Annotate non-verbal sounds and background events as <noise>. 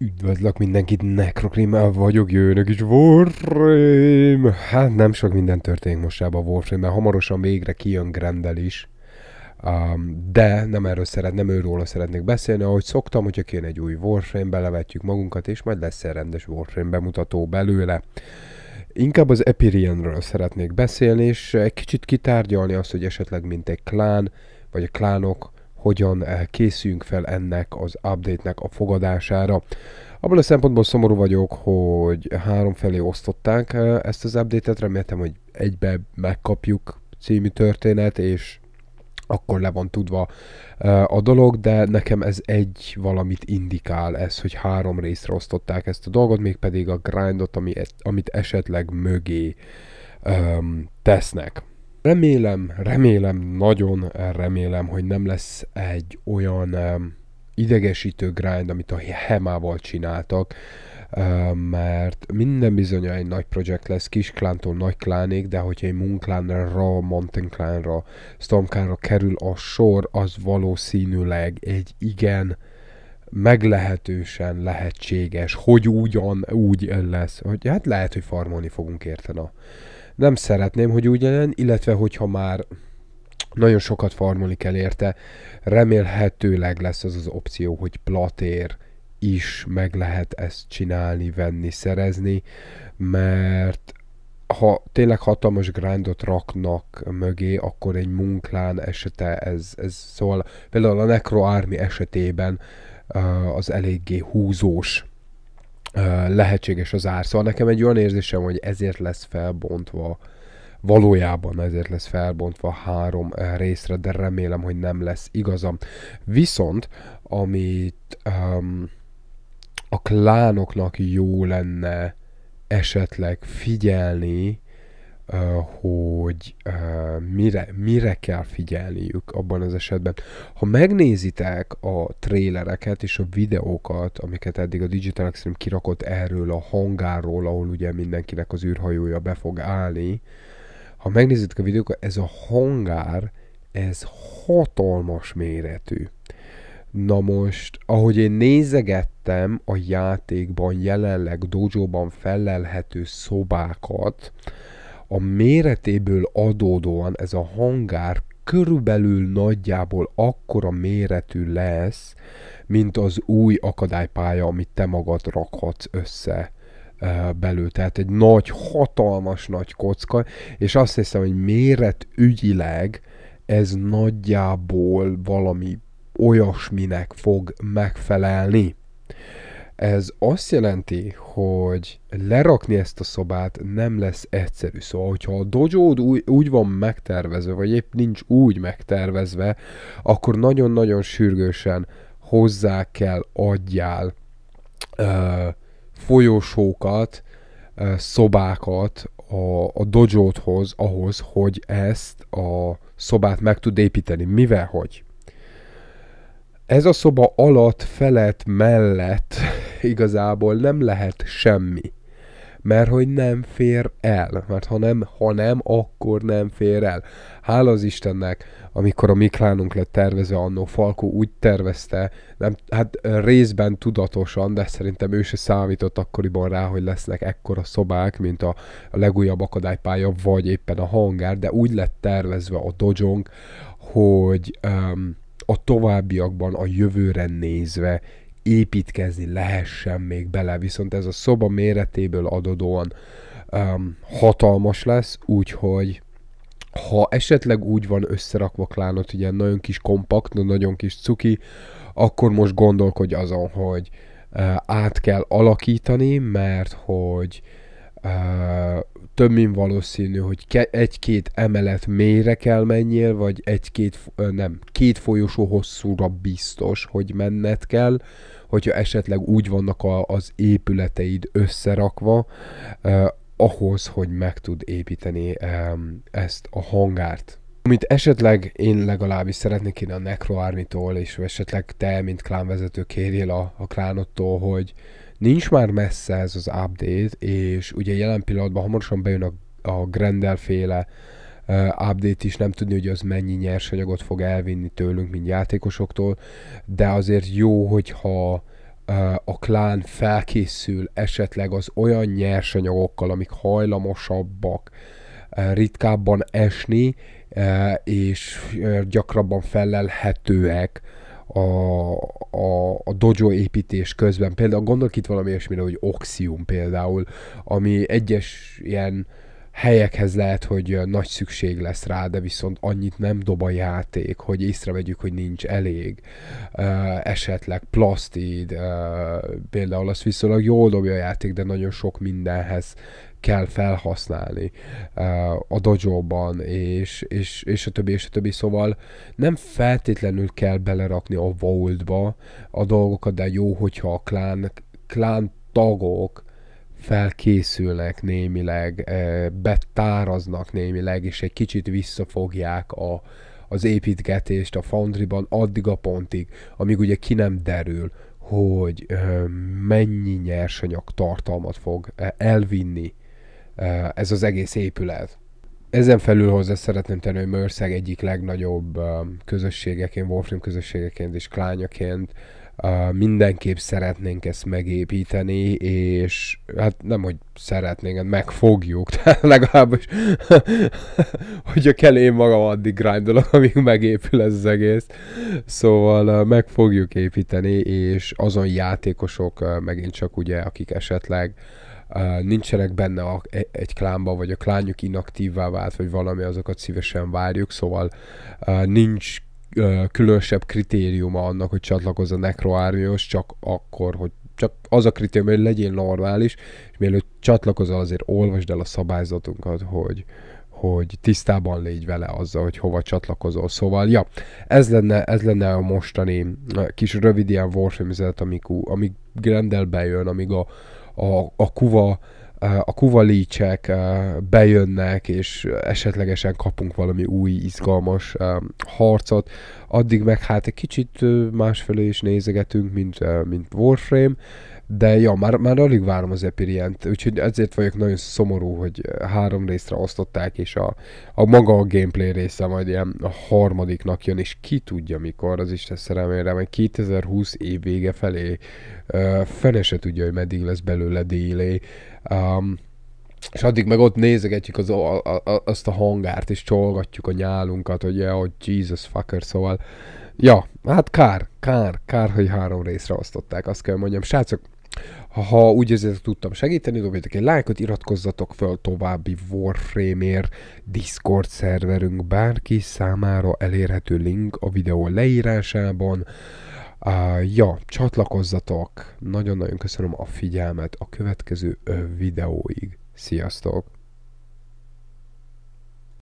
Üdvözlök mindenkit, Necrokrimmel vagyok, jönök is Warframe! Hát nem sok minden történik ebben a warframe mert hamarosan végre kijön Grendel is. Um, de nem erről szeret, nem őróla szeretnék beszélni, ahogy szoktam, hogyha kéne egy új Warframe, belevetjük magunkat, és majd lesz egy rendes Warframe bemutató belőle. Inkább az Epirianről szeretnék beszélni, és egy kicsit kitárgyalni azt, hogy esetleg mint egy klán, vagy a klánok, hogyan eh, készüljünk fel ennek az update-nek a fogadására. Abban a szempontból szomorú vagyok, hogy három felé osztották eh, ezt az update-et, reméltem, hogy egybe megkapjuk című történet, és akkor le van tudva eh, a dolog, de nekem ez egy valamit indikál ez, hogy három részre osztották ezt a dolgot, mégpedig a grindot, ami, e-, amit esetleg mögé um, tesznek. Remélem, remélem, nagyon remélem, hogy nem lesz egy olyan idegesítő grind, amit a Hemával csináltak, mert minden bizony egy nagy projekt lesz, kis klántól nagy klánig, de hogyha egy Moonklánra, Mountain Clanra, Stormklánra kerül a sor, az valószínűleg egy igen meglehetősen lehetséges, hogy ugyan úgy lesz, hogy hát lehet, hogy farmolni fogunk érten a nem szeretném, hogy úgy legyen, illetve hogyha már nagyon sokat farmolni kell érte, remélhetőleg lesz az az opció, hogy platér is meg lehet ezt csinálni, venni, szerezni, mert ha tényleg hatalmas grindot raknak mögé, akkor egy munklán esete ez, ez szóval például a Necro Army esetében az eléggé húzós lehetséges az ár. Szóval nekem egy olyan érzésem, hogy ezért lesz felbontva, valójában ezért lesz felbontva három részre, de remélem, hogy nem lesz igazam. Viszont, amit um, a klánoknak jó lenne esetleg figyelni, Eh, hogy eh, mire, mire kell figyelniük abban az esetben. Ha megnézitek a trélereket és a videókat, amiket eddig a Digital Extreme kirakott erről a hangáról, ahol ugye mindenkinek az űrhajója be fog állni, ha megnézitek a videókat, ez a hangár, ez hatalmas méretű. Na most, ahogy én nézegettem a játékban jelenleg dojo-ban felelhető szobákat, a méretéből adódóan ez a hangár körülbelül nagyjából akkora méretű lesz, mint az új akadálypálya, amit te magad rakhatsz össze belül. Tehát egy nagy, hatalmas nagy kocka, és azt hiszem, hogy méret ügyileg ez nagyjából valami olyasminek fog megfelelni. Ez azt jelenti, hogy lerakni ezt a szobát nem lesz egyszerű. Szóval, hogyha a dojo úgy, úgy van megtervezve, vagy épp nincs úgy megtervezve, akkor nagyon-nagyon sürgősen hozzá kell adjál ö, folyosókat, ö, szobákat a, a dojo ahhoz, hogy ezt a szobát meg tud építeni. Mivel hogy? ez a szoba alatt, felett, mellett igazából nem lehet semmi. Mert hogy nem fér el. Mert ha nem, ha nem, akkor nem fér el. Hála az Istennek, amikor a Miklánunk lett tervezve annó, Falkó úgy tervezte, nem, hát részben tudatosan, de szerintem ő se számított akkoriban rá, hogy lesznek ekkora szobák, mint a, a legújabb akadálypálya, vagy éppen a hangár, de úgy lett tervezve a dojong, hogy um, a továbbiakban, a jövőre nézve építkezni lehessen még bele, viszont ez a szoba méretéből adódóan um, hatalmas lesz, úgyhogy ha esetleg úgy van összerakva klánot, ugye nagyon kis kompakt, nagyon kis cuki, akkor most gondolkodj azon, hogy uh, át kell alakítani, mert hogy uh, több mint valószínű, hogy egy-két emelet mélyre kell menjél, vagy egy-két, nem, két folyosó hosszúra biztos, hogy menned kell, hogyha esetleg úgy vannak a, az épületeid összerakva, eh, ahhoz, hogy meg tud építeni eh, ezt a hangárt. Amit esetleg én legalábbis szeretnék én a Necro Army-tól, és esetleg te, mint klánvezető kérjél a, a klánottól, hogy nincs már messze ez az update, és ugye jelen pillanatban hamarosan bejön a, a Grendel féle uh, update is, nem tudni, hogy az mennyi nyersanyagot fog elvinni tőlünk, mint játékosoktól, de azért jó, hogyha uh, a klán felkészül esetleg az olyan nyersanyagokkal, amik hajlamosabbak, uh, ritkábban esni, és gyakrabban felelhetőek, a, a, a dojo építés közben. Például gondolok itt valami ilyesmire, hogy Oxium például, ami egyes ilyen helyekhez lehet, hogy nagy szükség lesz rá, de viszont annyit nem dob a játék, hogy észrevegyük, hogy nincs elég. Esetleg plastid, például azt viszonylag jól dobja a játék, de nagyon sok mindenhez kell felhasználni a dojo-ban, és, és, és a többi, és a többi. Szóval nem feltétlenül kell belerakni a vaultba a dolgokat, de jó, hogyha a klán, klán tagok felkészülnek némileg, betáraznak némileg, és egy kicsit visszafogják a, az építgetést a foundryban addig a pontig, amíg ugye ki nem derül, hogy mennyi nyersanyag tartalmat fog elvinni ez az egész épület. Ezen felül hozzá szeretném tenni, hogy Mörszeg egyik legnagyobb közösségeként, Warframe közösségeként és klányaként mindenképp szeretnénk ezt megépíteni, és hát nem, hogy szeretnénk, hát meg fogjuk, <laughs> tehát legalábbis, <laughs> hogyha kell én magam addig grindolok, <laughs> amíg megépül ez az egész. Szóval meg fogjuk építeni, és azon játékosok, megint csak ugye, akik esetleg nincsenek benne a, e, egy klánba, vagy a klánjuk inaktívvá vált, vagy valami, azokat szívesen várjuk, szóval nincs különösebb kritériuma annak, hogy csatlakozz a nekroármihoz, csak akkor, hogy csak az a kritérium, hogy legyél normális, és mielőtt csatlakozol, azért olvasd el a szabályzatunkat, hogy, hogy tisztában légy vele azzal, hogy hova csatlakozol. Szóval, ja, ez lenne, ez lenne a mostani kis rövid ilyen warframe amik, amíg Grendel bejön, amíg a, a, a kuva a kuvalícsek bejönnek, és esetlegesen kapunk valami új, izgalmas harcot. Addig meg hát egy kicsit másfelé is nézegetünk, mint, mint Warframe, de ja, már, már alig várom az Epirient, úgyhogy ezért vagyok nagyon szomorú, hogy eh, három részre osztották, és a, a maga a gameplay része majd ilyen a harmadiknak jön, és ki tudja mikor, az Isten szerelmére, majd 2020 év vége felé uh, fene se tudja, hogy meddig lesz belőle délé. Um, és addig meg ott nézegetjük az, a, a, azt a hangárt, és csolgatjuk a nyálunkat, hogy yeah, oh, Jesus fucker, szóval ja, hát kár, kár, kár, hogy három részre osztották, azt kell mondjam. Srácok, ha úgy ezért tudtam segíteni, dobjátok egy lájkot, iratkozzatok fel további warframe Discord szerverünk bárki számára elérhető link a videó leírásában. Uh, ja, csatlakozzatok! Nagyon-nagyon köszönöm a figyelmet a következő videóig. Sziasztok!